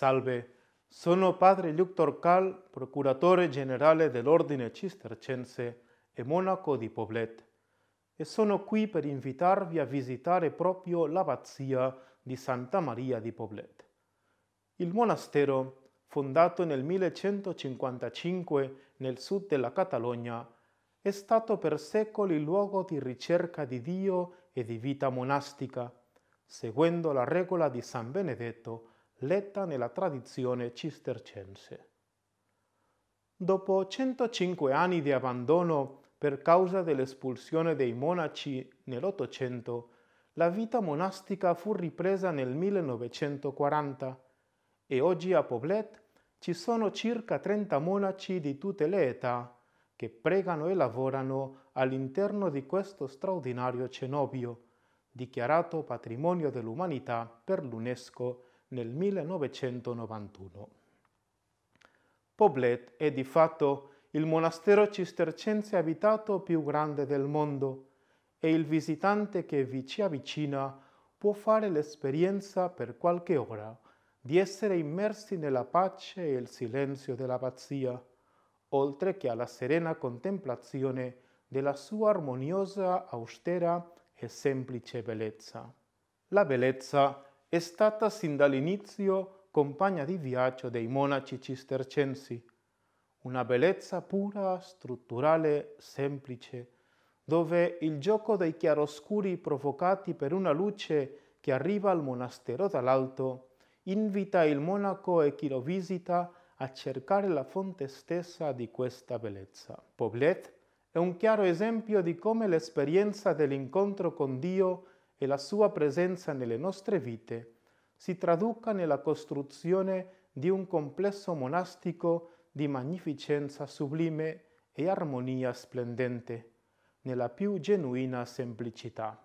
salve. Sono padre Luc Torcal, procuratore generale dell'Ordine Cistercense e monaco di Poblet, e sono qui per invitarvi a visitare proprio l'abbazia di Santa Maria di Poblet. Il monastero, fondato nel 1155 nel sud della Catalogna, è stato per secoli luogo di ricerca di Dio e di vita monastica, seguendo la regola di San Benedetto letta nella tradizione cistercense. Dopo 105 anni di abbandono per causa dell'espulsione dei monaci nell'Ottocento, la vita monastica fu ripresa nel 1940 e oggi a Poblet ci sono circa 30 monaci di tutte le età che pregano e lavorano all'interno di questo straordinario cenobio, dichiarato patrimonio dell'umanità per l'UNESCO nel 1991. Poblet è di fatto il monastero cistercense abitato più grande del mondo e il visitante che vi ci avvicina può fare l'esperienza per qualche ora di essere immersi nella pace e il silenzio dell'abbazia, oltre che alla serena contemplazione della sua armoniosa, austera e semplice bellezza. La bellezza è stata sin dall'inizio compagna di viaggio dei monaci cistercensi, una bellezza pura, strutturale, semplice, dove il gioco dei chiaroscuri provocati per una luce che arriva al monastero dall'alto invita il monaco e chi lo visita a cercare la fonte stessa di questa bellezza. Poblet è un chiaro esempio di come l'esperienza dell'incontro con Dio e la sua presenza nelle nostre vite si traduca nella costruzione di un complesso monastico di magnificenza sublime e armonia splendente, nella più genuina semplicità.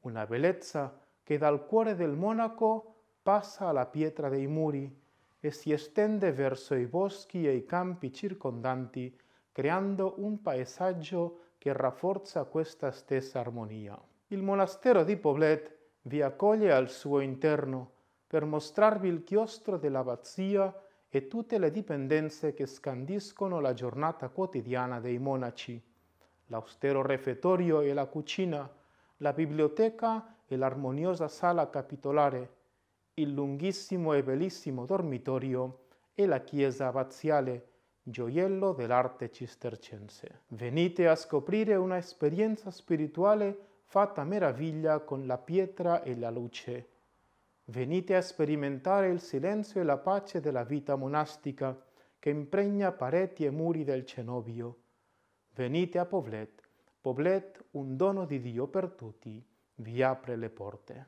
Una bellezza che dal cuore del monaco passa alla pietra dei muri e si estende verso i boschi e i campi circondanti, creando un paesaggio che rafforza questa stessa armonia il monastero di Poblet vi accoglie al suo interno per mostrarvi il chiostro dell'abbazia e tutte le dipendenze che scandiscono la giornata quotidiana dei monaci, l'austero refettorio e la cucina, la biblioteca e l'armoniosa sala capitolare, il lunghissimo e bellissimo dormitorio e la chiesa abbaziale, gioiello dell'arte cistercense. Venite a scoprire una esperienza spirituale fatta meraviglia con la pietra e la luce. Venite a sperimentare il silenzio e la pace della vita monastica che impregna pareti e muri del cenobio. Venite a Poblet. Poblet, un dono di Dio per tutti, vi apre le porte.